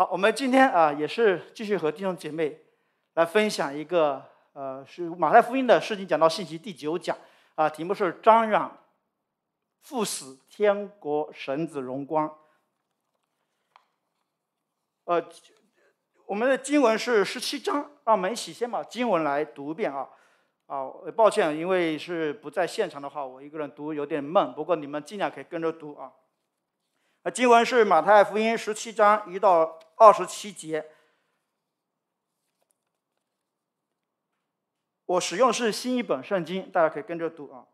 好，我们今天啊，也是继续和弟兄姐妹来分享一个，呃，是马太福音的事情讲到信息第九讲，啊，题目是“彰显父死天国神子荣光”。呃，我们的经文是十七章，让我们一起先把经文来读一遍啊。啊，抱歉，因为是不在现场的话，我一个人读有点闷，不过你们尽量可以跟着读啊。经文是《马太福音》十七章一到二十七节。我使用是新一本圣经，大家可以跟着读啊。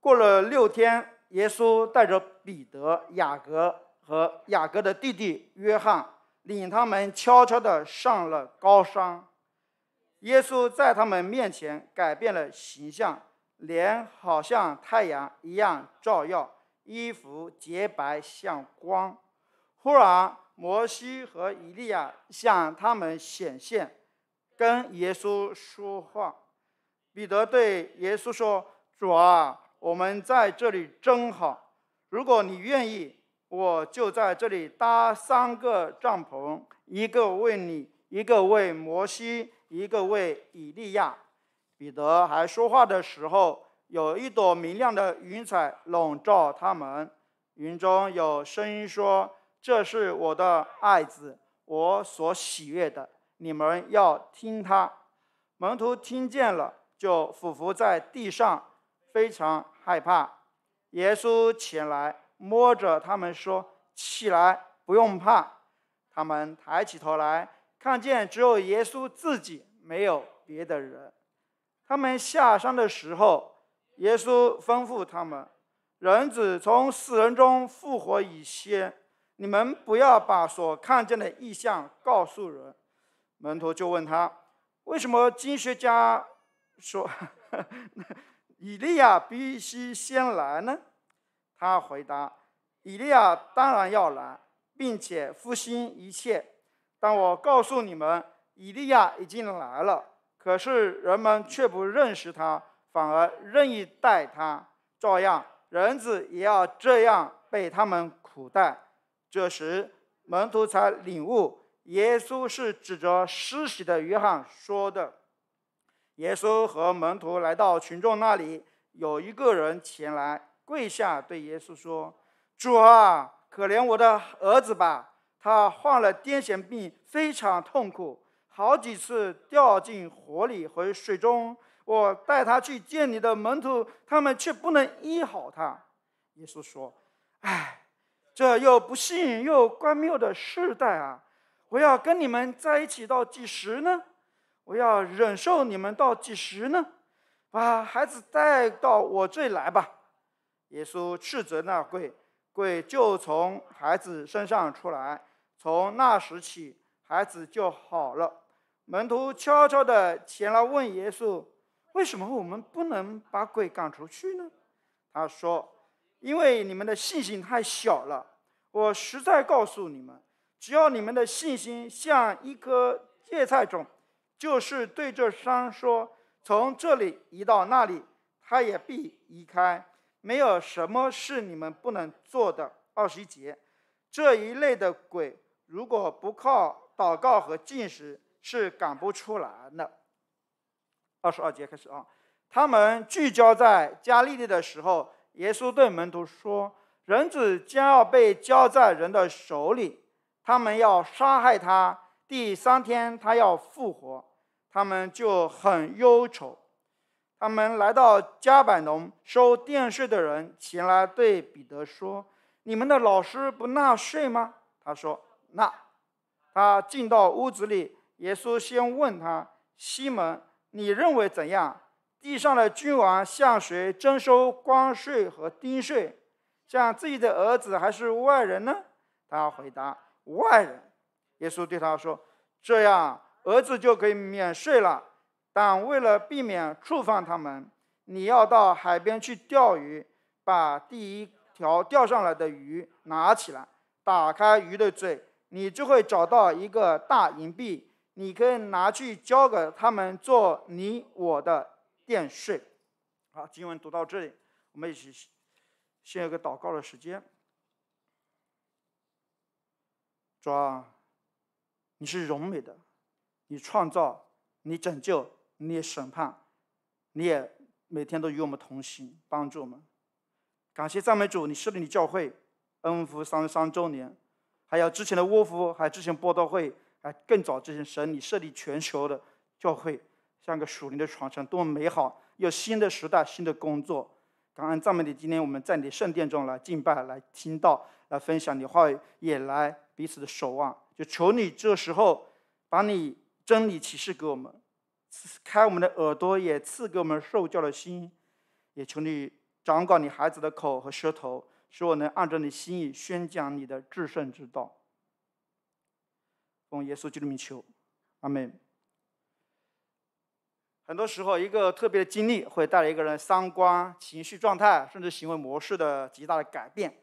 过了六天，耶稣带着彼得、雅各和雅各的弟弟约翰，领他们悄悄的上了高山。耶稣在他们面前改变了形象，脸好像太阳一样照耀。衣服洁白像光。忽然，摩西和以利亚向他们显现，跟耶稣说话。彼得对耶稣说：“主啊，我们在这里真好。如果你愿意，我就在这里搭三个帐篷，一个为你，一个为摩西，一个为以利亚。”彼得还说话的时候。有一朵明亮的云彩笼罩他们，云中有声音说：“这是我的爱子，我所喜悦的，你们要听他。”门徒听见了，就俯伏在地上，非常害怕。耶稣前来，摸着他们说：“起来，不用怕。”他们抬起头来，看见只有耶稣自己，没有别的人。他们下山的时候。耶稣吩咐他们：“人子从死人中复活已先，你们不要把所看见的异象告诉人。”门徒就问他：“为什么经学家说，以利亚必须先来呢？”他回答：“以利亚当然要来，并且复兴一切。但我告诉你们，以利亚已经来了，可是人们却不认识他。”反而任意待他，照样人子也要这样被他们苦待。这时门徒才领悟，耶稣是指着施洗的约翰说的。耶稣和门徒来到群众那里，有一个人前来跪下对耶稣说：“主啊，可怜我的儿子吧，他患了癫痫病，非常痛苦，好几次掉进火里和水中。”我带他去见你的门徒，他们却不能医好他。耶稣说：“唉，这又不幸又乖谬的世代啊！我要跟你们在一起到几时呢？我要忍受你们到几时呢？把孩子带到我这里来吧。”耶稣斥责那鬼，鬼就从孩子身上出来。从那时起，孩子就好了。门徒悄悄地前来问耶稣。为什么我们不能把鬼赶出去呢？他说：“因为你们的信心太小了。我实在告诉你们，只要你们的信心像一颗芥菜种，就是对这山说：‘从这里移到那里’，它也必移开。没有什么是你们不能做的。”二十一节，这一类的鬼，如果不靠祷告和进食，是赶不出来的。二十二节开始啊，他们聚焦在加利利的时候，耶稣对门徒说：“人子将要被交在人的手里，他们要杀害他，第三天他要复活。”他们就很忧愁。他们来到加百农，收电税的人前来对彼得说：“你们的老师不纳税吗？”他说：“纳。”他进到屋子里，耶稣先问他：“西门。”你认为怎样？地上的君王向谁征收关税和丁税，向自己的儿子还是外人呢？他回答：外人。耶稣对他说：“这样，儿子就可以免税了。但为了避免触犯他们，你要到海边去钓鱼，把第一条钓上来的鱼拿起来，打开鱼的嘴，你就会找到一个大银币。”你可以拿去交给他们做你我的殿税。好，经文读到这里，我们一起先有个祷告的时间。主啊，你是荣美的，你创造，你拯救，你也审判，你也每天都与我们同行，帮助我们。感谢赞美主，你设立你教会，恩福三三周年，还有之前的沃夫，还有之前的道会。啊，更早之前，神，你设立全球的教会，像个属灵的传承，多么美好！有新的时代，新的工作。感恩赞美你，今天我们在你圣殿中来敬拜，来听到，来分享你话语，也来彼此的守望。就求你这时候把你真理启示给我们，赐开我们的耳朵，也赐给我们受教的心。也求你掌管你孩子的口和舌头，使我能按照你心意宣讲你的至圣之道。奉耶稣基督求，阿门。很多时候，一个特别的经历会带来一个人三观、情绪状态，甚至行为模式的极大的改变。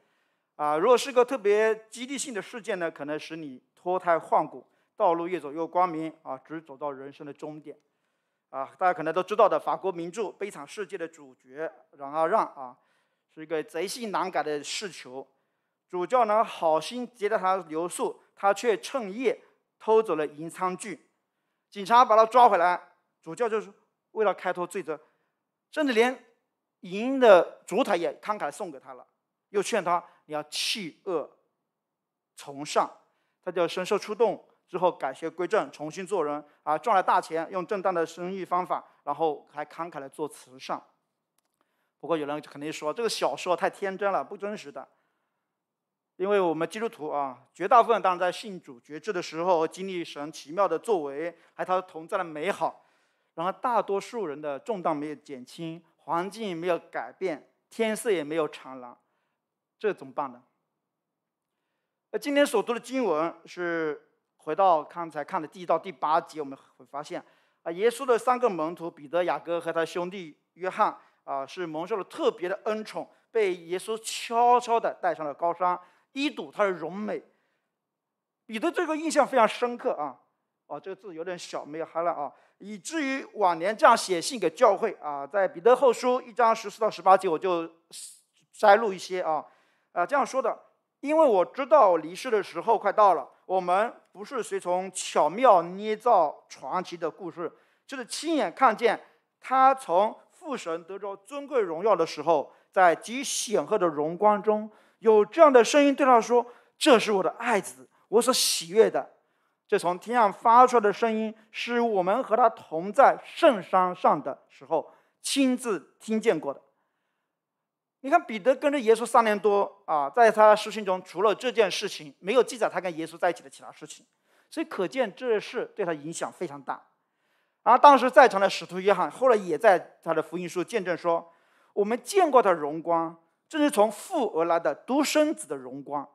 啊，如果是个特别激励性的事件呢，可能使你脱胎换骨，道路越走越光明啊，直走到人生的终点。啊，大家可能都知道的法国名著《悲惨世界》的主角冉阿让啊，是一个贼性难改的世球，主教呢好心接待他留宿，他却趁夜。偷走了银餐具，警察把他抓回来，主教就是为了开脱罪责，甚至连银的烛台也慷慨送给他了，又劝他你要弃恶从善，他就深受触动，之后改邪归正，重新做人，啊，赚了大钱，用正当的生意方法，然后还慷慨做慈善。不过有人肯定说这个小说太天真了，不真实的。因为我们基督徒啊，绝大部分当然在信主、觉知的时候经历神奇妙的作为，还有他同在的美好，然后大多数人的重担没有减轻，环境没有改变，天色也没有长蓝，这怎么办呢？那今天所读的经文是回到刚才看的第一到第八节，我们会发现啊，耶稣的三个门徒彼得、雅各和他兄弟约翰啊，是蒙受了特别的恩宠，被耶稣悄悄地带上了高山。一睹他的荣美，彼得这个印象非常深刻啊！哦，这个字有点小，没有哈了啊！以至于往年这样写信给教会啊，在彼得后书一章十四到十八节，我就摘录一些啊，啊这样说的：因为我知道离世的时候快到了，我们不是随从巧妙捏造传奇的故事，就是亲眼看见他从父神得着尊贵荣耀的时候，在极显赫的荣光中。有这样的声音对他说：“这是我的爱子，我所喜悦的。”这从天上发出来的声音，是我们和他同在圣山上的时候亲自听见过的。你看，彼得跟着耶稣三年多啊，在他书信中除了这件事情，没有记载他跟耶稣在一起的其他事情，所以可见这事对他影响非常大。而当时在场的使徒约翰，后来也在他的福音书见证说：“我们见过他荣光。”这是从父而来的独生子的荣光。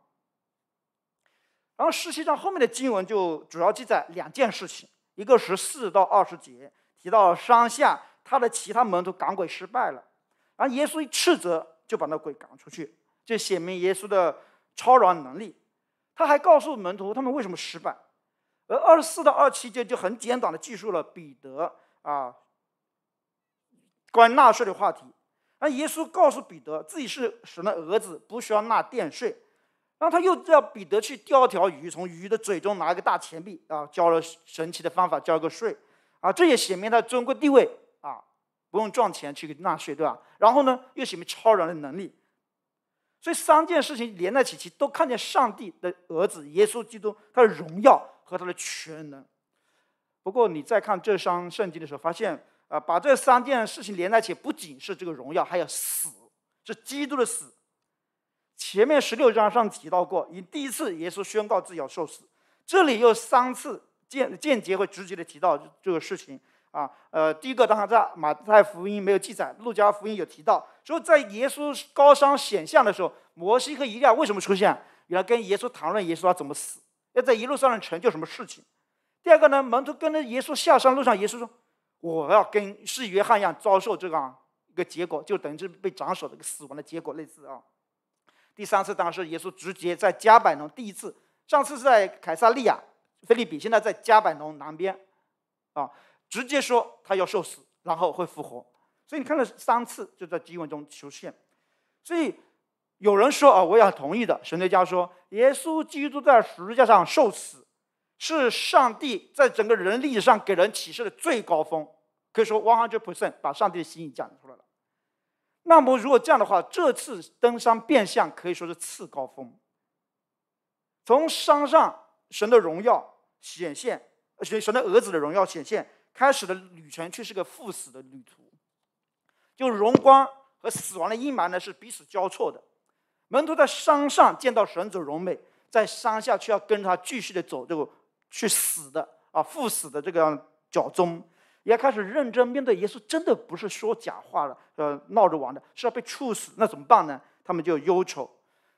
然后实际上后面的经文就主要记载两件事情：一个十四到二十节提到山下他的其他门徒赶鬼失败了，然后耶稣一斥责就把那鬼赶出去，这写明耶稣的超然能力。他还告诉门徒他们为什么失败。而二十四到二七节就很简短的记述了彼得啊关于纳税的话题。那耶稣告诉彼得自己是什么儿子，不需要纳电税。然后他又叫彼得去钓条鱼，从鱼的嘴中拿一个大钱币啊，交了神奇的方法交个税啊。这也显明他尊贵地位啊，不用赚钱去纳税，对吧？然后呢，又显明超人的能力。所以三件事情连在一起，其都看见上帝的儿子耶稣基督他的荣耀和他的全能。不过你再看这章圣经的时候，发现。啊，把这三件事情连在一起，不仅是这个荣耀，还有死，是基督的死。前面十六章上提到过，以第一次耶稣宣告自己要受死，这里有三次间间接会直接的提到这个事情。啊，呃，第一个当然在马太福音没有记载，路加福音有提到。说在耶稣高山显像的时候，摩西和伊利亚为什么出现？原来跟耶稣谈论耶稣要怎么死，要在一路上成就什么事情。第二个呢，门徒跟着耶稣下山路上，耶稣说。我要跟是约翰一样遭受这个一个结果，就等于是被斩首的一个死亡的结果类似啊。第三次当时耶稣直接在加百农，第一次上次是在凯撒利亚，菲律比，现在在加百农南边，啊，直接说他要受死，然后会复活。所以你看了三次就在经文中出现。所以有人说啊，我也同意的，神学家说耶稣基督在十字架上受死。是上帝在整个人历史上给人启示的最高峰，可以说 one hundred percent 把上帝的心意讲出来了。那么如果这样的话，这次登山变相可以说是次高峰。从山上神的荣耀显现，神神的儿子的荣耀显现，开始的旅程却是个赴死的旅途，就荣光和死亡的阴霾呢是彼此交错的。门徒在山上见到神子荣美，在山下却要跟他继续的走，这个。去死的啊，赴死的这个角宗也开始认真面对耶稣，真的不是说假话了，呃，闹着玩的，是要被处死，那怎么办呢？他们就忧愁，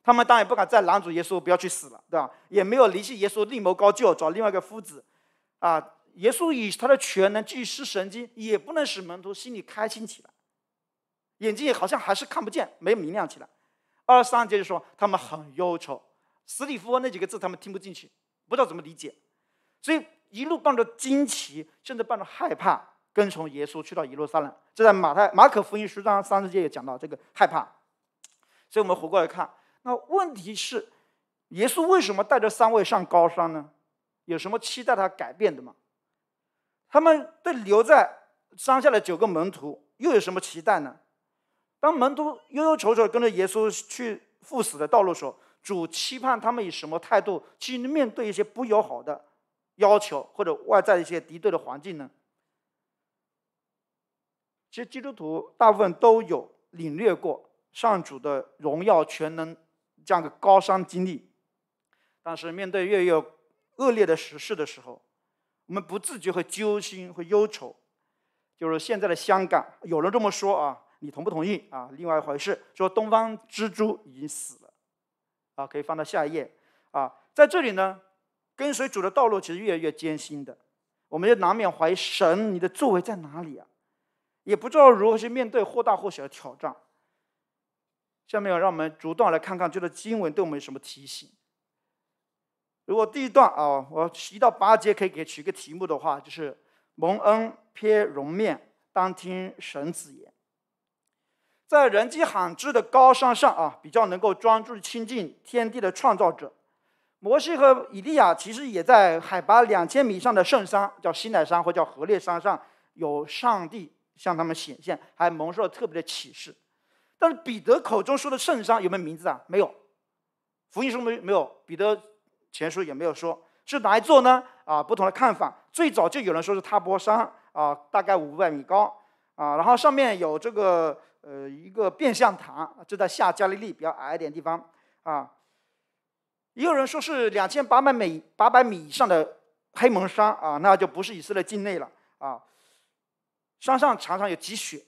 他们当然不敢再拦阻耶稣不要去死了，对吧？也没有离弃耶稣，另谋高就找另外一个夫子，啊，耶稣以他的全能既失神经，也不能使门徒心里开心起来，眼睛也好像还是看不见，没明亮起来。二十三节就说他们很忧愁，死里复活那几个字他们听不进去，不知道怎么理解。所以一路伴着惊奇，甚至伴着害怕，跟从耶稣去到耶路撒冷。这在马太、马可福音书章三十节也讲到这个害怕。所以我们回过来看，那问题是，耶稣为什么带着三位上高山呢？有什么期待他改变的吗？他们对留在山下的九个门徒又有什么期待呢？当门徒忧忧愁愁跟着耶稣去赴死的道路时，候，主期盼他们以什么态度去面对一些不友好的？要求或者外在一些敌对的环境呢？其实基督徒大部分都有领略过上主的荣耀全能这样的高山经历，但是面对越越恶劣的时事的时候，我们不自觉会揪心和忧愁。就是现在的香港，有人这么说啊，你同不同意啊？另外一回事，说东方之珠已经死了，啊，可以放到下一页，啊，在这里呢。跟随主的道路其实越来越艰辛的，我们就难免怀疑神，你的作为在哪里啊？也不知道如何去面对或大或小的挑战。下面让我们逐段来看看这段经文对我们有什么提醒。如果第一段啊，我提到八节可以给取一个题目的话，就是蒙恩撇容面，当听神子言。在人迹罕至的高山上啊，比较能够专注亲近天地的创造者。摩西和以利亚其实也在海拔两千米以上的圣山，叫西奈山或叫河烈山上，有上帝向他们显现，还蒙受了特别的启示。但是彼得口中说的圣山有没有名字啊？没有，福音书没没有，彼得前书也没有说，是哪一座呢？啊，不同的看法。最早就有人说是塔波山啊，大概五百米高啊，然后上面有这个呃一个变相塔，就在下加利利比较矮一点地方啊。也有人说是两千八百米、八百米以上的黑蒙山啊，那就不是以色列境内了啊。山上常常有积雪。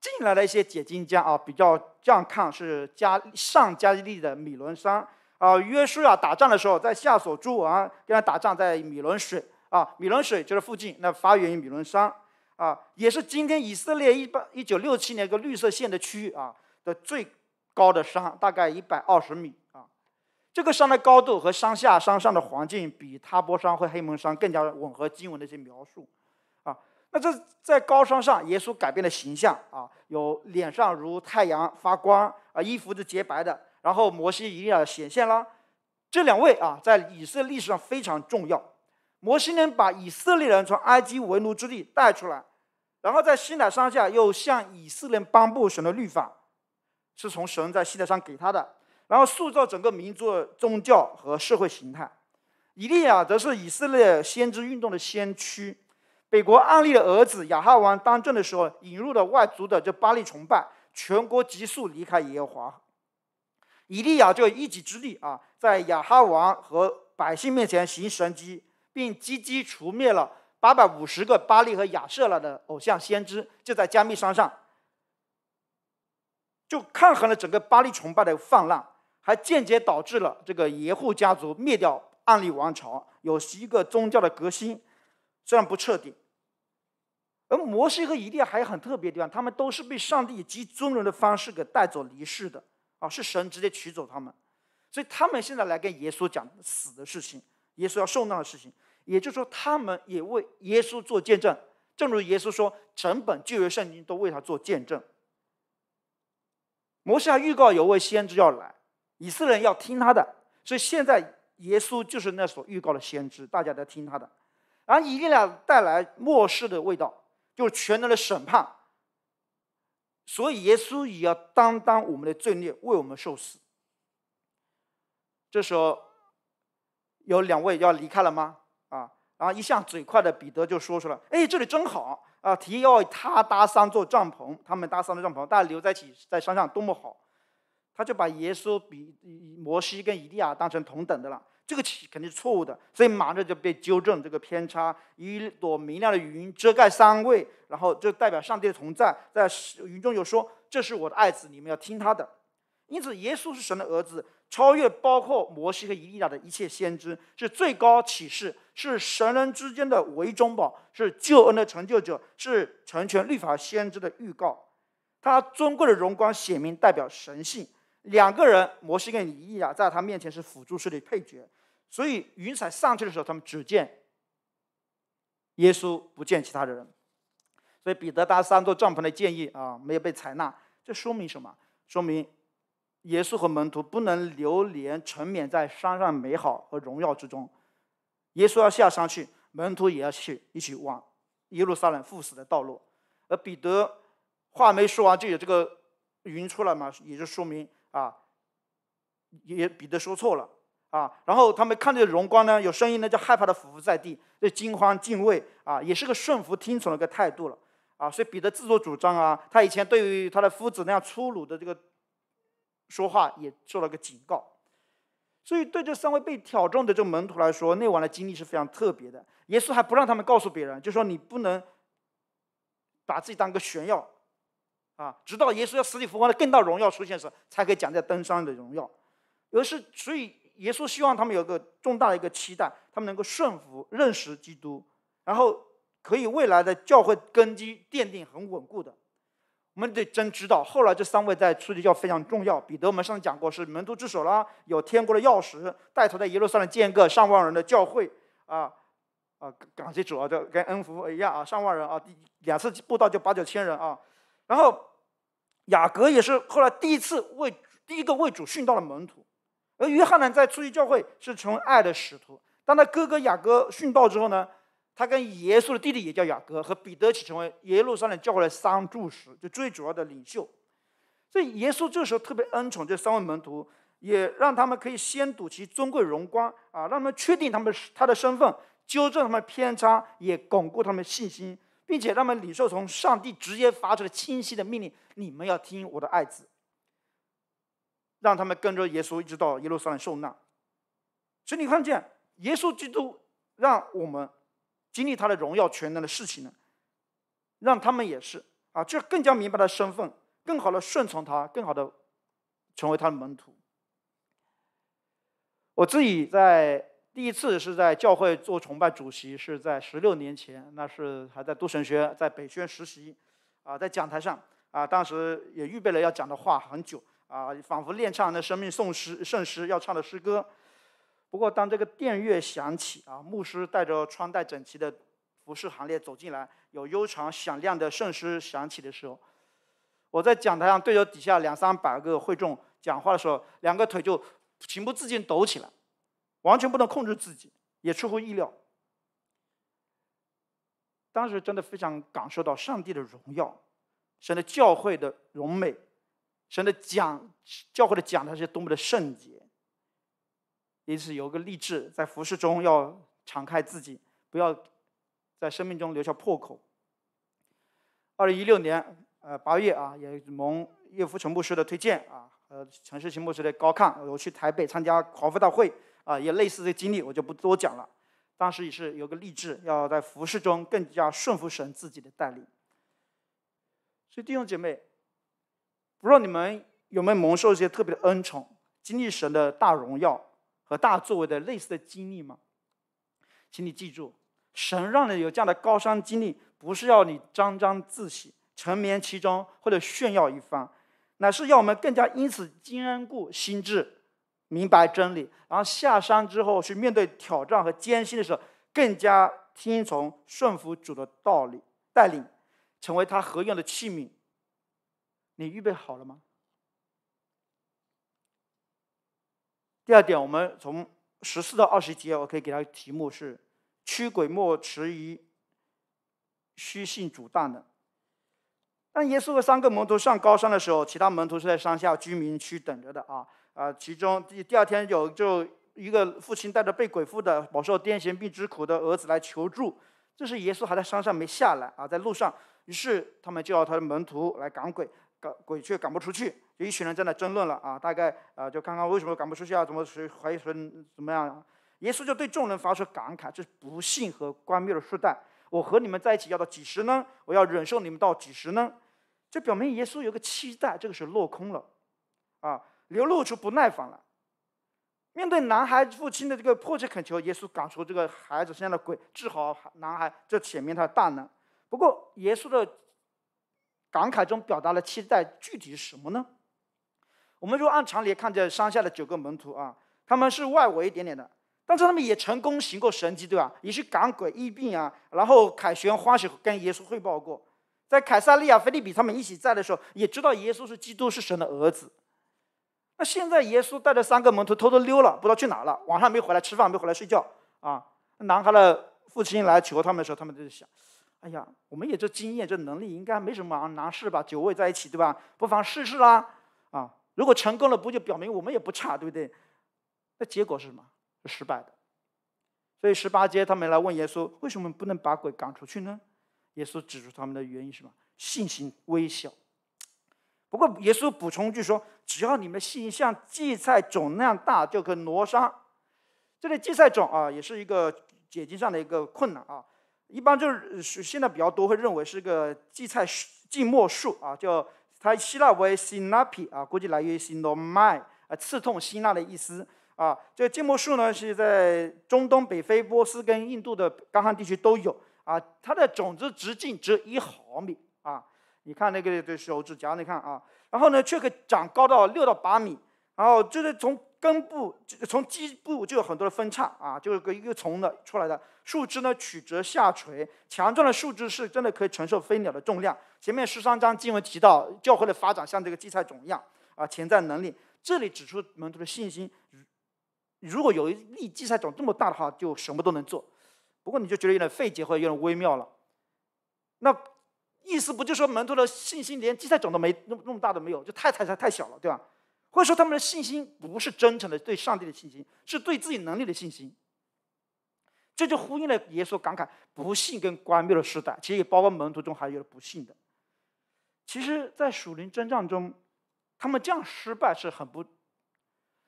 进来的一些解经家啊，比较这样看是加上加利利的米伦山啊。约书亚打仗的时候在下索诸啊，跟他打仗在米伦水啊，米伦水就是附近，那发源于米伦山啊，也是今天以色列一八一九六七年个绿色线的区域啊的最高的山，大概一百二十米。这个山的高度和山下山上的环境，比塔波山和黑门山更加吻合经文的一些描述，啊，那这在高山上耶稣改变了形象啊，有脸上如太阳发光啊，衣服是洁白的，然后摩西一定要显现了，这两位啊在以色列历史上非常重要，摩西能把以色列人从埃及为奴之地带出来，然后在西奈山下又向以色列颁布神的律法，是从神在西奈山给他的。然后塑造整个民族宗教和社会形态。以利亚则是以色列先知运动的先驱。北国安利的儿子亚哈王当政的时候，引入了外族的这巴力崇拜，全国急速离开耶和华。以利亚就一己之力啊，在亚哈王和百姓面前行神迹，并积极除灭了八百五十个巴利和亚舍拉的偶像先知，就在加密山上，就抗衡了整个巴黎崇拜的泛滥。还间接导致了这个耶户家族灭掉暗利王朝，有一个宗教的革新，虽然不彻底。而摩西和以利还有很特别的地方，他们都是被上帝以极尊荣的方式给带走离世的啊，是神直接取走他们，所以他们现在来跟耶稣讲死的事情，耶稣要受难的事情，也就是说他们也为耶稣做见证。正如耶稣说，整本旧约圣经都为他做见证。摩西还预告有位先知要来。以色列要听他的，所以现在耶稣就是那所预告的先知，大家在听他的。而以利亚带来末世的味道，就是全能的审判，所以耶稣也要担当我们的罪孽，为我们受死。这时候有两位要离开了吗？啊，然后一向嘴快的彼得就说出来：“哎，这里真好啊，提议要他搭三座帐篷，他们搭三座帐篷，大家留在一起，在山上多么好。”他就把耶稣比摩西跟以利亚当成同等的了，这个肯定是错误的，所以马上就被纠正这个偏差。一朵明亮的云遮盖三位，然后就代表上帝的同在。在云中有说：“这是我的爱子，你们要听他的。”因此，耶稣是神的儿子，超越包括摩西和以利亚的一切先知，是最高启示，是神人之间的唯中宝，是救恩的成就者，是成全律法先知的预告。他尊贵的荣光显明，代表神性。两个人，摩西跟利亚，在他面前是辅助式的配角，所以云彩上去的时候，他们只见耶稣，不见其他的人。所以彼得搭三座帐篷的建议啊，没有被采纳。这说明什么？说明耶稣和门徒不能流连沉湎在山上美好和荣耀之中，耶稣要下山去，门徒也要去，一起往耶路撒冷赴死的道路。而彼得话没说完，就有这个云出来嘛，也就说明。啊，也彼得说错了啊，然后他们看见荣光呢，有声音呢，就害怕的伏伏在地，就惊慌敬畏啊，也是个顺服听从的一个态度了啊，所以彼得自作主张啊，他以前对于他的夫子那样粗鲁的这个说话也做了个警告，所以对这三位被挑中的这门徒来说，那晚的经历是非常特别的。耶稣还不让他们告诉别人，就说你不能把自己当个炫耀。啊，直到耶稣要死里复活的更大荣耀出现时，才可以讲在登山的荣耀。而是所以，耶稣希望他们有个重大的一个期待，他们能够顺服认识基督，然后可以未来的教会根基奠定很稳固的。我们得真知道，后来这三位在初级教非常重要。彼得我们上次讲过是门徒之首啦，有天国的钥匙，带头在一路上的建个上万人的教会啊啊！感谢主啊，这跟恩福一样啊，上万人啊，两次布道就八九千人啊。然后，雅各也是后来第一次为第一个为主殉道的门徒，而约翰呢，在初期教会是成为爱的使徒。当他哥哥雅各殉道之后呢，他跟耶稣的弟弟也叫雅各和彼得一起成为耶路撒冷教会的三柱石，就最主要的领袖。所以耶稣这时候特别恩宠这三位门徒，也让他们可以先睹其尊贵荣光啊，让他们确定他们他的身份，纠正他们偏差，也巩固他们信心。并且，他们领受从上帝直接发出了清晰的命令：你们要听我的爱子，让他们跟着耶稣一直到耶路撒冷受难。所以你看见耶稣基督让我们经历他的荣耀、全能的事情呢，让他们也是啊，就更加明白他的身份，更好的顺从他，更好的成为他的门徒。我自己在。第一次是在教会做崇拜主席，是在十六年前，那是还在都神学在北宣实习，啊，在讲台上，啊，当时也预备了要讲的话很久，啊，仿佛练唱那生命颂诗圣诗要唱的诗歌，不过当这个电乐响起，啊，牧师带着穿戴整齐的服饰行列走进来，有悠长响亮的圣诗响起的时候，我在讲台上对着底下两三百个会众讲话的时候，两个腿就情不自禁抖起来。完全不能控制自己，也出乎意料。当时真的非常感受到上帝的荣耀，神的教会的荣美，神的讲教会的讲台是多么的圣洁。因此有个立志，在服饰中要敞开自己，不要在生命中留下破口。二零一六年呃八月啊，也蒙叶夫成牧师的推荐啊，呃陈世清牧师的高亢，我去台北参加华福大会。啊，也类似的经历，我就不多讲了。当时也是有个励志，要在服饰中更加顺服神自己的带领。所以弟兄姐妹，不知道你们有没有蒙受一些特别的恩宠、经历神的大荣耀和大作为的类似的经历吗？请你记住，神让你有这样的高山经历，不是要你沾沾自喜、沉湎其中或者炫耀一番，乃是要我们更加因此坚固心智。明白真理，然后下山之后去面对挑战和艰辛的时候，更加听从顺服主的道理带领，成为他合用的器皿。你预备好了吗？第二点，我们从十四到二十节，我可以给他题目是“驱鬼莫迟疑，虚信主大的”。当耶稣和三个门徒上高山的时候，其他门徒是在山下居民区等着的啊。啊，其中第第二天有就一个父亲带着被鬼附的饱受癫痫病之苦的儿子来求助，这时耶稣还在山上没下来啊，在路上，于是他们就要他的门徒来赶鬼，赶鬼却赶不出去，就一群人在那争论了啊，大概啊就看看为什么赶不出去啊，怎么谁怀疑谁怎么样？耶稣就对众人发出感慨：这是不幸和关灭的时代，我和你们在一起要到几时呢？我要忍受你们到几时呢？这表明耶稣有个期待，这个是落空了，啊。流露出不耐烦了。面对男孩父亲的这个迫切恳求，耶稣赶出这个孩子身上的鬼，治好男孩，这显明他的大能。不过，耶稣的感慨中表达了期待，具体是什么呢？我们就按常理看，在山下的九个门徒啊，他们是外围一点点的，但是他们也成功行过神迹，对吧？也去赶鬼、疫病啊，然后凯旋欢喜跟耶稣汇报过。在凯撒利亚、菲利比他们一起在的时候，也知道耶稣是基督，是神的儿子。那现在耶稣带着三个门徒偷偷溜了，不知道去哪了。晚上没回来吃饭，没回来睡觉啊。男孩的父亲来求他们的时候，他们就在想：哎呀，我们也这经验、这能力应该没什么难事吧？九位在一起，对吧？不妨试试啦。啊，如果成功了，不就表明我们也不差，对不对？那结果是什么？是失败的。所以十八节他们来问耶稣，为什么不能把鬼赶出去呢？耶稣指出他们的原因是什么？信心微小。不过耶稣补充句说：“只要你们的像荠菜种那样大，就可以挪山。”这里荠菜种啊，也是一个解经上的一个困难啊。一般就是现在比较多会认为是个荠菜芥末树啊，叫它希腊为 sinapi 啊，估计来源于 sinomai，刺痛辛辣的意思啊。这个芥末树呢，是在中东、北非、波斯跟印度的干旱地区都有啊。它的种子直径只有一毫米啊。你看那个的手指甲，你看啊，然后呢，却可长高到六到八米，然后就是从根部，从基部就有很多的分叉啊，就是个一个丛的出来的树枝呢，曲折下垂，强壮的树枝是真的可以承受飞鸟的重量。前面十三章经文提到教会的发展，像这个荠菜种一样啊，潜在能力。这里指出门徒的信心，如果有一粒荠菜种这么大的话，就什么都能做。不过你就觉得有点费解，或者有点微妙了。那。意思不就说门徒的信心连荠菜种都没那么那么大都没有，就太太太太小了，对吧？或者说他们的信心不是真诚的对上帝的信心，是对自己能力的信心。这就呼应了耶稣感慨不信跟关闭的时代，其实也包括门徒中还有不信的。其实，在属灵征战中，他们这样失败是很不、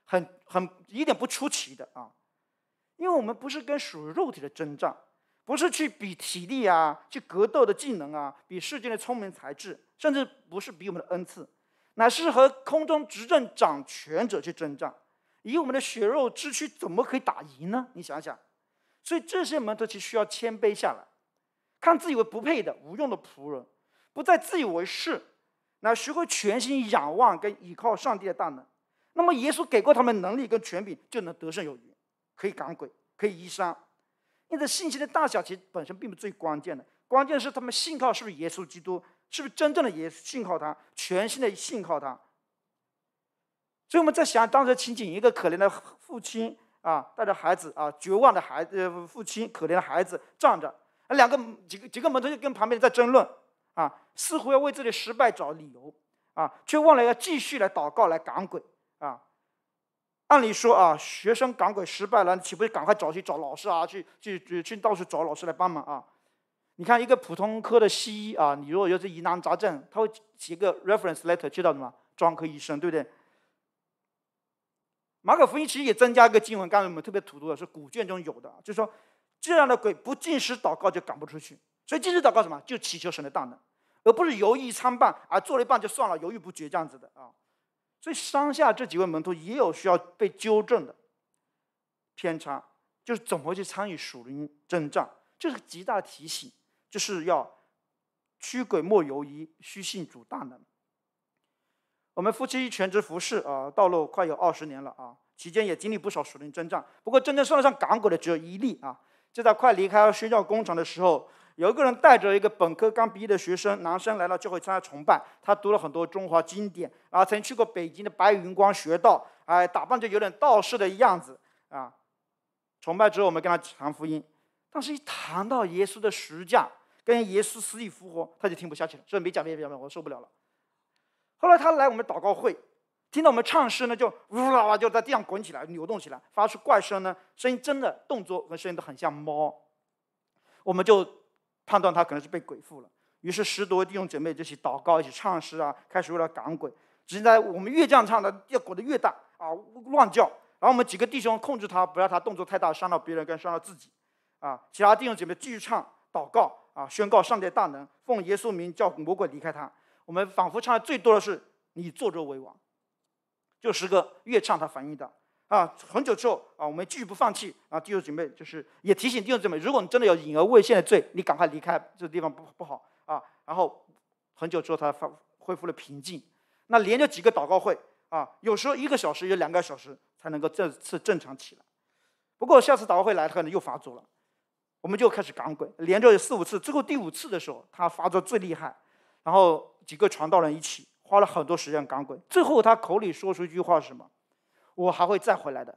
很、很一点不出奇的啊，因为我们不是跟属于肉体的征战。不是去比体力啊，去格斗的技能啊，比世界的聪明才智，甚至不是比我们的恩赐，乃是和空中执政掌权者去征战，以我们的血肉之躯怎么可以打赢呢？你想想，所以这些门徒其实需要谦卑下来，看自以为不配的无用的仆人，不再自以为是，来学会全心仰望跟倚靠上帝的大能。那么耶稣给过他们能力跟权柄，就能得胜有余，可以赶鬼，可以医伤。那个信息的大小其实本身并不最关键的，关键是他们信靠是不是耶稣基督，是不是真正的耶稣信靠他，全心的信靠他。所以我们在想当时情景：一个可怜的父亲啊，带着孩子啊，绝望的孩子父亲，可怜的孩子站着，两个几个几个门徒就跟旁边在争论啊，似乎要为自己失败找理由啊，却忘了要继续来祷告来赶鬼啊。按理说啊，学生赶鬼失败了，岂不是赶快找去找老师啊？去去去去，到处找老师来帮忙啊！你看一个普通科的西医啊，你如果要是疑难杂症，他会写个 reference letter，去到什么专科医生，对不对？马可福音其实也增加一个经文，刚才我们特别突出的是古卷中有的，就是说这样的鬼不进食祷告就赶不出去，所以进食祷告什么，就祈求神的大能，而不是犹豫参半啊，做了一半就算了，犹豫不决这样子的啊。所以，山下这几位门徒也有需要被纠正的偏差，就是怎么去参与属灵征战，这是极大提醒，就是要驱鬼莫犹疑，虚信主大能。我们夫妻全职服侍啊，道路快有二十年了啊，期间也经历不少属灵征战，不过真正算得上港鬼的只有一例啊，就在快离开宣教工厂的时候。有一个人带着一个本科刚毕业的学生，男生来了教会参加崇拜。他读了很多中华经典啊，曾去过北京的白云观学道，哎，打扮就有点道士的样子啊。崇拜之后，我们跟他谈福音，但是一谈到耶稣的赎价，跟耶稣死里复活，他就听不下去了，所以没讲没讲没讲，我受不了了。后来他来我们祷告会，听到我们唱诗呢，就呜啦啦就在地上滚起来、扭动起来，发出怪声呢，声音真的动作和声音都很像猫。我们就。判断他可能是被鬼附了，于是十多弟兄姐妹就去祷告，一起唱诗啊，开始为了赶鬼。现在我们越这样唱的，越裹得越大啊，乱叫。然后我们几个弟兄控制他，不要他动作太大，伤到别人跟伤到自己。啊，其他弟兄姐妹继续唱祷告啊，宣告上帝大能，奉耶稣名叫魔鬼离开他。我们仿佛唱的最多的是“你作主为王”，就十个越唱他反应大。啊，很久之后啊，我们继续不放弃啊，弟兄姊妹，就是也提醒弟兄姊妹，如果你真的有隐而未现的罪，你赶快离开这个地方不不好啊。然后很久之后，他发恢复了平静。那连着几个祷告会啊，有时候一个小时，有两个小时才能够这次正常起来。不过下次祷告会来他可能又发作了，我们就开始赶鬼，连着有四五次。最后第五次的时候，他发作最厉害，然后几个传道人一起花了很多时间赶鬼。最后他口里说出一句话是什么？我还会再回来的。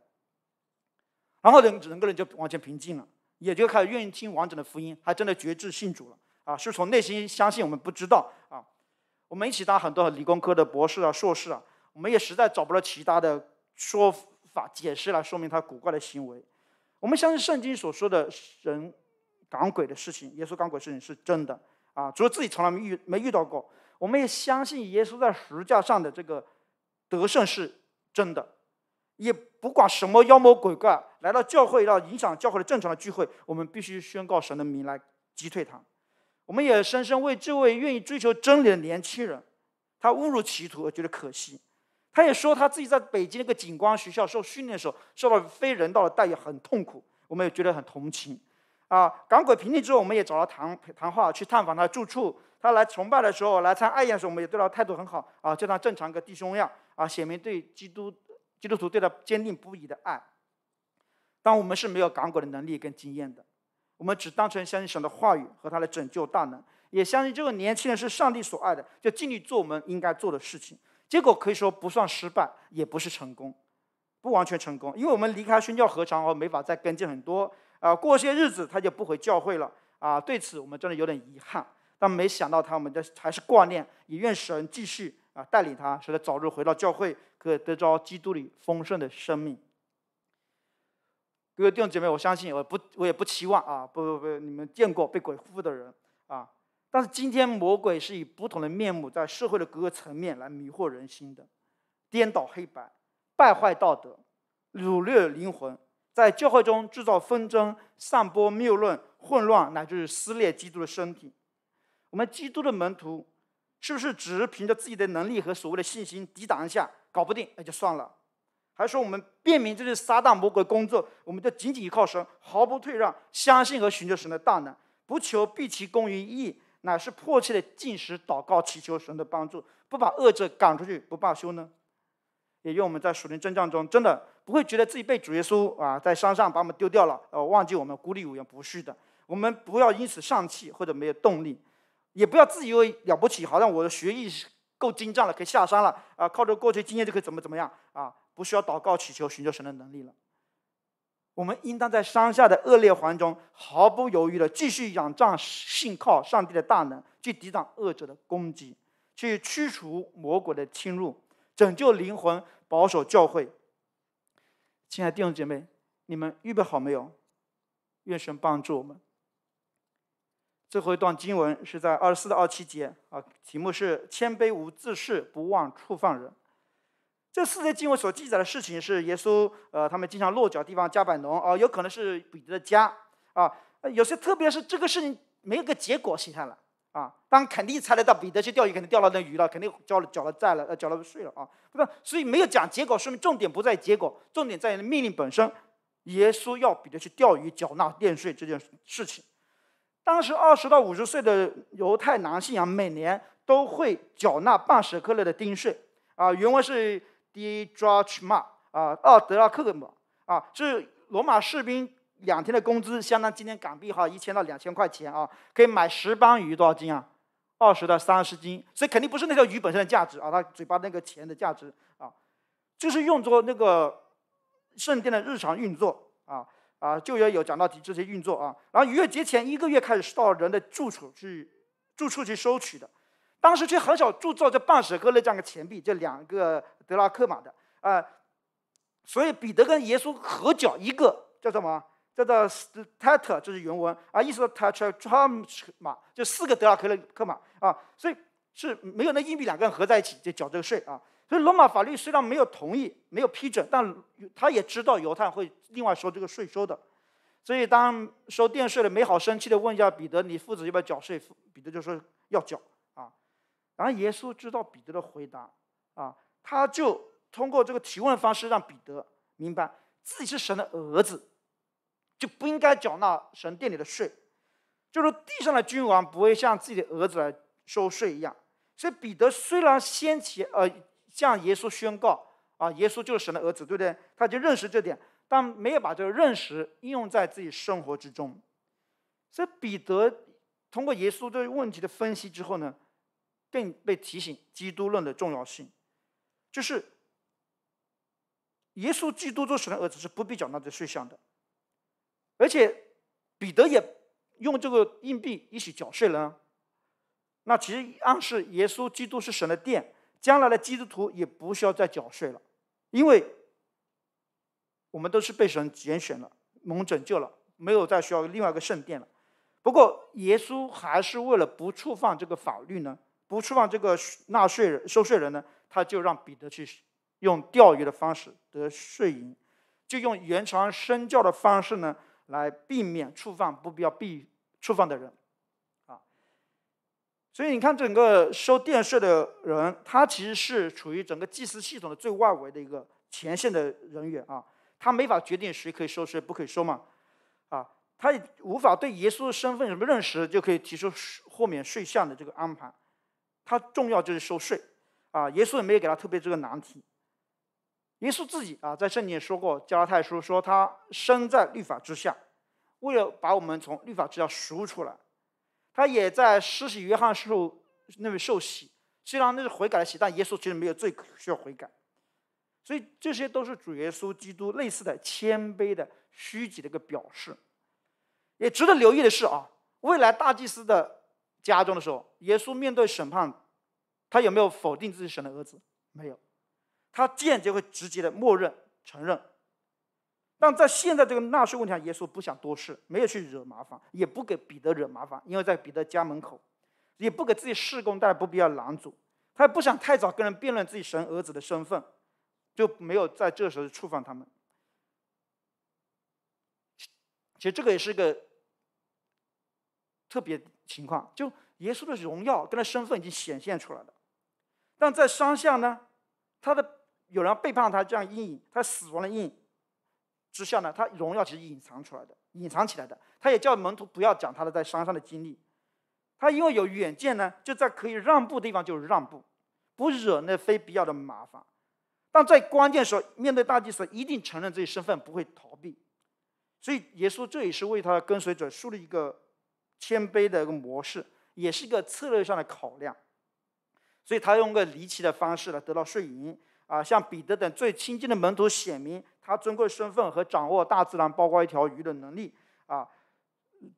然后人整个人就完全平静了，也就开始愿意听完整的福音，还真的觉知信主了啊！是从内心相信，我们不知道啊。我们一起当很多理工科的博士啊、硕士啊，我们也实在找不到其他的说法解释来说明他古怪的行为。我们相信圣经所说的人赶鬼的事情，耶稣赶鬼事情是真的啊，只了自己从来没遇没遇到过。我们也相信耶稣在十字架上的这个得胜是真的。也不管什么妖魔鬼怪来到教会，要影响教会的正常的聚会，我们必须宣告神的名来击退他。我们也深深为这位愿意追求真理的年轻人，他误入歧途而觉得可惜。他也说他自己在北京那个警官学校受训练的时候，受到非人道的待遇，很痛苦。我们也觉得很同情。啊，港鬼平定之后，我们也找他谈谈话去探访他的住处。他来崇拜的时候，来参爱宴的时，候，我们也对他态度很好啊，就他正常个弟兄一样啊，写明对基督。基督徒对他坚定不移的爱。但我们是没有港口的能力跟经验的，我们只单纯相信神的话语和他的拯救大能，也相信这个年轻人是上帝所爱的，就尽力做我们应该做的事情。结果可以说不算失败，也不是成功，不完全成功，因为我们离开宣教合场后没法再跟进很多啊。过些日子他就不回教会了啊，对此我们真的有点遗憾。但没想到他们的还是挂念，也愿神继续啊带领他，使他早日回到教会。可得着基督里丰盛的生命。各位弟兄姐妹，我相信我不我也不期望啊，不不不，你们见过被鬼附的人啊？但是今天魔鬼是以不同的面目，在社会的各个层面来迷惑人心的，颠倒黑白，败坏道德，掳掠灵魂，在教会中制造纷争，散播谬论，混乱乃至撕裂基督的身体。我们基督的门徒。是不是只凭着自己的能力和所谓的信心抵挡一下，搞不定那就算了？还说我们辨明这是撒旦魔鬼工作，我们就仅仅依靠神，毫不退让，相信和寻求神的大能，不求避其功于一役，乃是迫切的进食、祷告祈求神的帮助，不把恶者赶出去不罢休呢？也愿我们在属灵征战中，真的不会觉得自己被主耶稣啊在山上把我们丢掉了，呃忘记我们孤立无援不是的，我们不要因此丧气或者没有动力。也不要自以为了不起，好像我的学艺够精湛了，可以下山了啊！靠着过去经验就可以怎么怎么样啊？不需要祷告、祈求、寻求神的能力了。我们应当在山下的恶劣环境中，毫不犹豫的继续仰仗、信靠上帝的大能，去抵挡恶者的攻击，去驱除魔鬼的侵入，拯救灵魂，保守教会。亲爱的弟兄姐妹，你们预备好没有？愿神帮助我们。最后一段经文是在二十四到二七节啊，题目是“谦卑无自恃，不忘触犯人”。这四节经文所记载的事情是耶稣，呃，他们经常落脚地方加百农啊，有可能是彼得的家啊。有些特别是这个事情没有个结果写下来啊，当肯定猜得到彼得去钓鱼，肯定钓了那鱼了，肯定交了缴了债了，缴了税了啊，对吧？所以没有讲结果，说明重点不在结果，重点在于命令本身。耶稣要彼得去钓鱼、缴纳电税这件事情。当时二十到五十岁的犹太男性啊，每年都会缴纳半舍克勒的丁税啊，原文是第一抓取骂啊，奥德拉克姆啊，是罗马士兵两天的工资，相当今天港币哈一千到两千块钱啊，可以买十磅鱼多少斤啊？二十到三十斤，所以肯定不是那条鱼本身的价值啊，它嘴巴那个钱的价值啊，就是用作那个圣殿的日常运作啊。啊，就约有讲到底这些运作啊，然后逾越节前一个月开始到人的住处去住处去收取的，当时却很少铸造这半舍克勒这样的钱币，这两个德拉克玛的啊，所以彼得跟耶稣合缴一个叫什么？叫做 statte，就是原文啊，意思说 t e t r a c r o m m a 就四个德拉克勒克玛啊，所以是没有那硬币两个人合在一起就缴这个税啊。所以罗马法律虽然没有同意、没有批准，但他也知道犹太会另外收这个税收的。所以当收电税的没好生气的问一下彼得：“你父子要不要缴税？”彼得就说：“要缴。”啊，然后耶稣知道彼得的回答，啊，他就通过这个提问方式让彼得明白自己是神的儿子，就不应该缴纳神殿里的税，就是地上的君王不会像自己的儿子来收税一样。所以彼得虽然先前呃。向耶稣宣告啊，耶稣就是神的儿子，对不对？他就认识这点，但没有把这个认识应用在自己生活之中。所以彼得通过耶稣对问题的分析之后呢，更被提醒基督论的重要性，就是耶稣基督做神的儿子是不必缴纳这税项的，而且彼得也用这个硬币一起缴税了，那其实暗示耶稣基督是神的殿。将来的基督徒也不需要再缴税了，因为我们都是被神拣选了，蒙拯救了，没有再需要另外一个圣殿了。不过，耶稣还是为了不触犯这个法律呢，不触犯这个纳税人、收税人呢，他就让彼得去用钓鱼的方式得税银，就用延传身教的方式呢，来避免触犯不必要避触犯的人。所以你看，整个收电税的人，他其实是处于整个祭祀系统的最外围的一个前线的人员啊，他没法决定谁可以收税，不可以收嘛，啊，他也无法对耶稣的身份什么认识，就可以提出豁免税项的这个安排。他重要就是收税，啊，耶稣也没有给他特别这个难题。耶稣自己啊，在圣经也说过《加拉太书》，说他生在律法之下，为了把我们从律法之下赎出来。他也在施洗约翰时候，那位受洗，虽然那是悔改的洗，但耶稣其实没有罪需要悔改，所以这些都是主耶稣基督类似的谦卑的虚己的一个表示。也值得留意的是啊，未来大祭司的家中的时候，耶稣面对审判，他有没有否定自己神的儿子？没有，他间接会直接的默认承认。但在现在这个纳税问题上，耶稣不想多事，没有去惹麻烦，也不给彼得惹麻烦，因为在彼得家门口，也不给自己侍工带来不必要的拦阻，他也不想太早跟人辩论自己神儿子的身份，就没有在这时候触犯他们。其实这个也是一个特别情况，就耶稣的荣耀跟他身份已经显现出来了，但在山下呢，他的有人背叛他这样阴影，他死亡的阴影。之下呢，他荣耀其实隐藏出来的，隐藏起来的。他也叫门徒不要讲他的在山上的经历，他因为有远见呢，就在可以让步的地方就让步，不惹那非必要的麻烦。但在关键时候，面对大祭司一定承认自己身份，不会逃避。所以耶稣这也是为他的跟随者树立一个谦卑的一个模式，也是一个策略上的考量。所以他用个离奇的方式来得到睡银。啊，像彼得等最亲近的门徒，显明他尊贵身份和掌握大自然，包括一条鱼的能力。啊，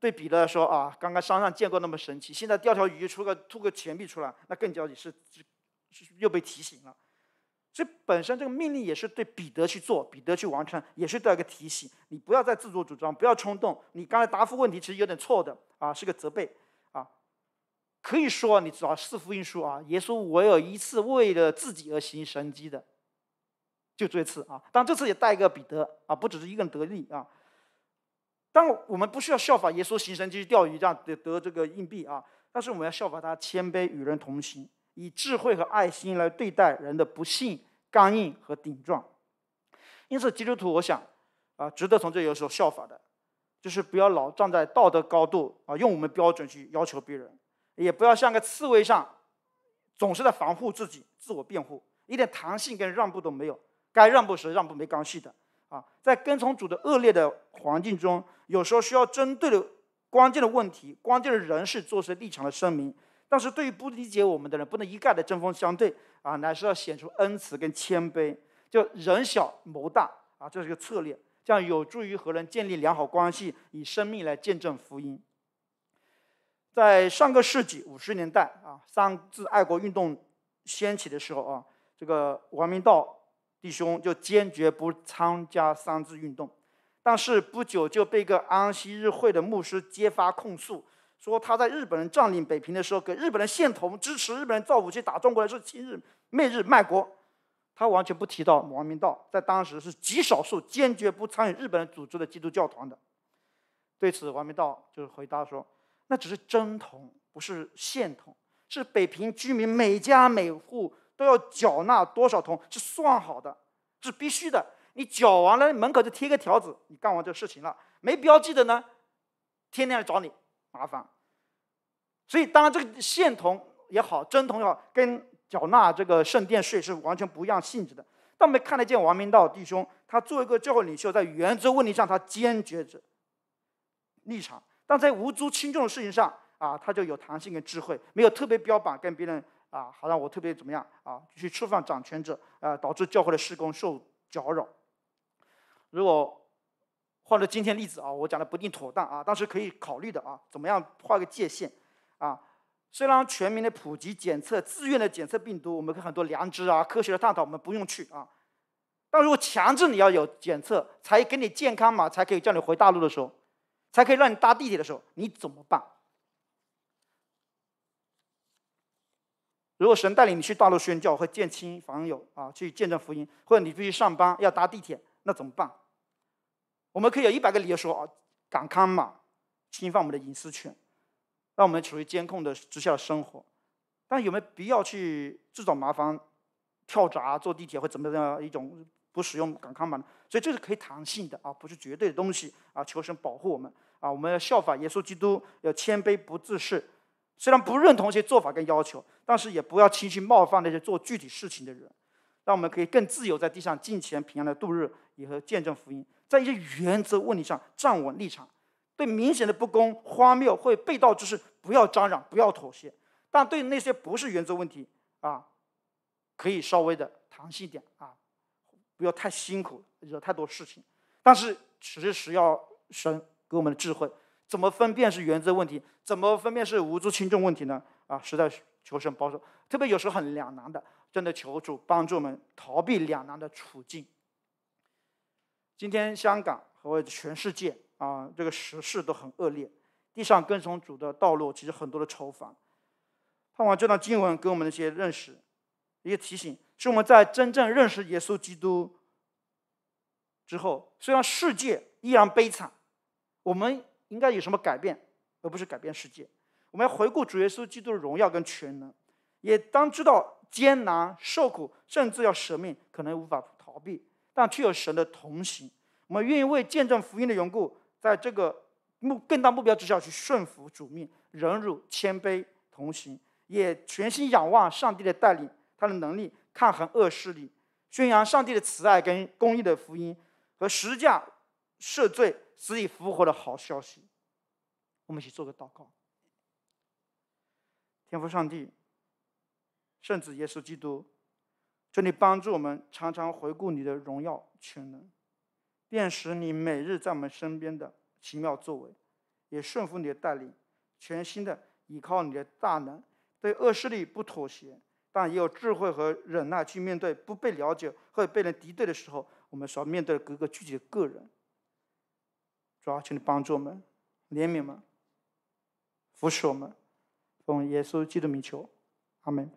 对彼得来说，啊，刚刚山上见过那么神奇，现在钓条鱼出个吐个钱币出来，那更加是是又被提醒了。所以本身这个命令也是对彼得去做，彼得去完成，也是带一个提醒，你不要再自作主张，不要冲动。你刚才答复问题其实有点错的，啊，是个责备。可以说，你知道四福音书啊，耶稣唯有一次为了自己而行神迹的，就这次啊，但这次也带一个彼得啊，不只是一个人得利啊。但我们不需要效法耶稣行神迹钓鱼这样得得这个硬币啊，但是我们要效法他谦卑与人同行，以智慧和爱心来对待人的不幸、刚硬和顶撞。因此，基督徒，我想啊，值得从这有所效法的，就是不要老站在道德高度啊，用我们标准去要求别人。也不要像个刺猬上，总是在防护自己、自我辩护，一点弹性跟让步都没有。该让步时让步没刚性的啊，在跟从主的恶劣的环境中，有时候需要针对的关键的问题、关键的人士做出立场的声明。但是对于不理解我们的人，不能一概的针锋相对啊，乃是要显出恩慈跟谦卑，就人小谋大啊，这是一个策略，这样有助于和人建立良好关系，以生命来见证福音。在上个世纪五十年代啊，三自爱国运动掀起的时候啊，这个王明道弟兄就坚决不参加三自运动，但是不久就被一个安息日会的牧师揭发控诉，说他在日本人占领北平的时候给日本人献铜，支持日本人造武器打中国人，是亲日媚日卖国。他完全不提到王明道在当时是极少数坚决不参与日本人组织的基督教团的。对此，王明道就是回答说。那只是针筒，不是线筒，是北平居民每家每户都要缴纳多少铜，是算好的，是必须的。你缴完了，门口就贴个条子，你干完这事情了。没标记的呢，天天来找你麻烦。所以，当然这个线铜也好，针铜也好，跟缴纳这个圣殿税是完全不一样性质的。但我们看得见王明道弟兄，他作为一个教会领袖，在原则问题上他坚决着立场。但在无足轻重的事情上啊，他就有弹性跟智慧，没有特别标榜跟别人啊，好让我特别怎么样啊，去触犯掌权者啊，导致教会的施工受搅扰。如果换了今天例子啊，我讲的不一定妥当啊，但是可以考虑的啊，怎么样画个界限啊？虽然全民的普及检测、自愿的检测病毒，我们很多良知啊、科学的探讨，我们不用去啊。但如果强制你要有检测，才给你健康码，才可以叫你回大陆的时候。才可以让你搭地铁的时候，你怎么办？如果神带领你去大陆宣教或见亲访友啊，去见证福音，或者你必须上班要搭地铁，那怎么办？我们可以有一百个理由说啊，敢康嘛，侵犯我们的隐私权，让我们处于监控的之下的生活。但有没有必要去制造麻烦、跳闸、坐地铁或怎么样一种？不使用港康板，的，所以这是可以弹性的啊，不是绝对的东西啊。求神保护我们啊！我们要效法耶稣基督，要谦卑不自视。虽然不认同一些做法跟要求，但是也不要轻去冒犯那些做具体事情的人，让我们可以更自由在地上尽前平安的度日，以和见证福音。在一些原则问题上站稳立场，对明显的不公、荒谬或被道之事，不要张嚷，不要妥协。但对那些不是原则问题啊，可以稍微的弹性点啊。不要太辛苦，惹太多事情。但是，时时要神给我们的智慧，怎么分辨是原则问题，怎么分辨是无足轻重问题呢？啊，实在求神保守。特别有时候很两难的，真的求主帮助我们逃避两难的处境。今天香港和全世界啊，这个时事都很恶劣，地上跟从主的道路其实很多的愁烦。看完这段经文，给我们的一些认识，一些提醒。是我们在真正认识耶稣基督之后，虽然世界依然悲惨，我们应该有什么改变，而不是改变世界。我们要回顾主耶稣基督的荣耀跟全能，也当知道艰难、受苦，甚至要舍命，可能无法逃避，但却有神的同行。我们愿意为见证福音的缘故，在这个目更大目标之下，去顺服主命、忍辱、谦卑、同行，也全心仰望上帝的带领，他的能力。抗衡恶势力，宣扬上帝的慈爱跟公义的福音，和十架赦罪死里复活的好消息。我们一起做个祷告。天父上帝，圣子耶稣基督，求你帮助我们常常回顾你的荣耀全能，辨识你每日在我们身边的奇妙作为，也顺服你的带领，全心的依靠你的大能，对恶势力不妥协。但也有智慧和忍耐去面对不被了解或被人敌对的时候，我们所面对的各个具体的个人，主要请你帮助我们，怜悯我们，扶持我们，奉耶稣基督名求，阿门。